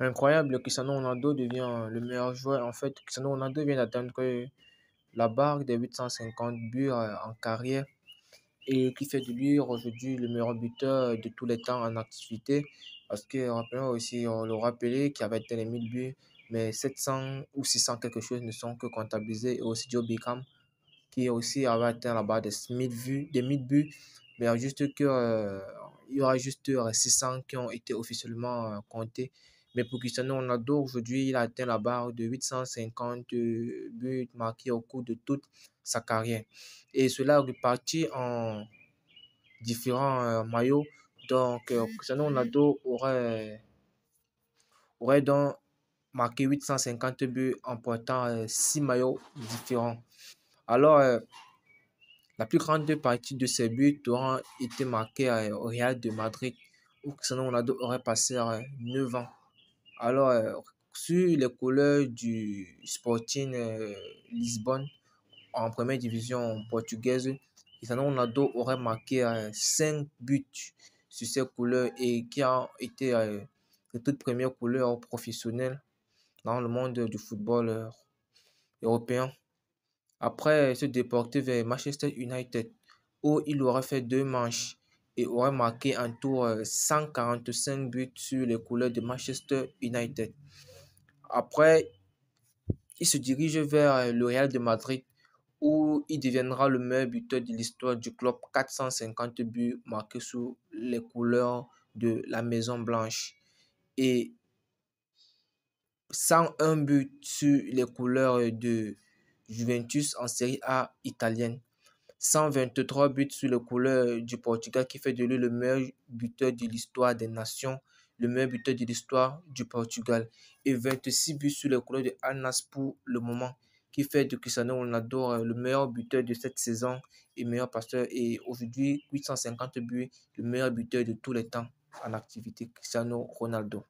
Incroyable, Cristiano Ronaldo devient le meilleur joueur. En fait, Cristiano Ronaldo vient d'atteindre la barre des 850 buts euh, en carrière et qui fait de lui aujourd'hui le meilleur buteur de tous les temps en activité. Parce que, rappelons aussi, on le rappelait, qu'il avait atteint les 1000 buts, mais 700 ou 600 quelque chose ne sont que comptabilisés. Et aussi Joe Beckham, qui aussi avait atteint la barre des 1000, buts, mais juste que, euh, il y aura juste 600 euh, qui ont été officiellement comptés. Mais pour Cristiano Ronaldo, aujourd'hui, il a atteint la barre de 850 buts marqués au cours de toute sa carrière. Et cela reparti en différents euh, maillots. Donc, euh, Cristiano Ronaldo aurait, aurait donc marqué 850 buts en portant 6 euh, maillots différents. Alors, euh, la plus grande partie de ces buts aura été marqués au Real de Madrid, où Cristiano Ronaldo aurait passé 9 ans. Alors, euh, sur les couleurs du Sporting euh, Lisbonne, en première division portugaise, Cristiano Nado aurait marqué 5 euh, buts sur ces couleurs et qui a été les toutes premières couleurs professionnelles dans le monde du football européen. Après se déporter vers Manchester United, où il aurait fait deux matchs, et aurait marqué en tour 145 euh, buts sur les couleurs de Manchester United. Après, il se dirige vers euh, le Real de Madrid où il deviendra le meilleur buteur de l'histoire du club, 450 buts marqués sous les couleurs de la Maison Blanche et 101 buts sur les couleurs de Juventus en Serie A italienne. 123 buts sur les couleurs du Portugal qui fait de lui le meilleur buteur de l'histoire des nations, le meilleur buteur de l'histoire du Portugal. Et 26 buts sur les couleurs de Anas pour le moment qui fait de Cristiano Ronaldo euh, le meilleur buteur de cette saison et meilleur passeur. Et aujourd'hui, 850 buts, le meilleur buteur de tous les temps en activité, Cristiano Ronaldo.